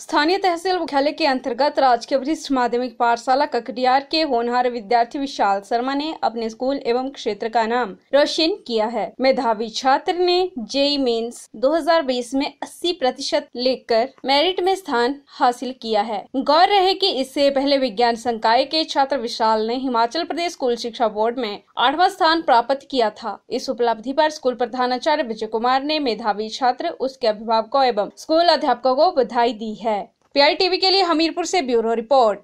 स्थानीय तहसील मुख्यालय के अंतर्गत राजकीय वरिष्ठ माध्यमिक पाठशाला ककडियार के होनहार विद्यार्थी विशाल शर्मा ने अपने स्कूल एवं क्षेत्र का नाम रोशन किया है मेधावी छात्र ने जेई मेन्स 2020 में 80 प्रतिशत लेकर मेरिट में स्थान हासिल किया है गौर रहे कि इससे पहले विज्ञान संकाय के छात्र विशाल ने हिमाचल प्रदेश स्कूल शिक्षा बोर्ड में आठवा स्थान प्राप्त किया था इस उपलब्धि पर स्कूल प्रधानाचार्य विजय कुमार ने मेधावी छात्र उसके अभिभावकों एवं स्कूल अध्यापकों को बधाई दी है है पीआईटीवी के लिए हमीरपुर से ब्यूरो रिपोर्ट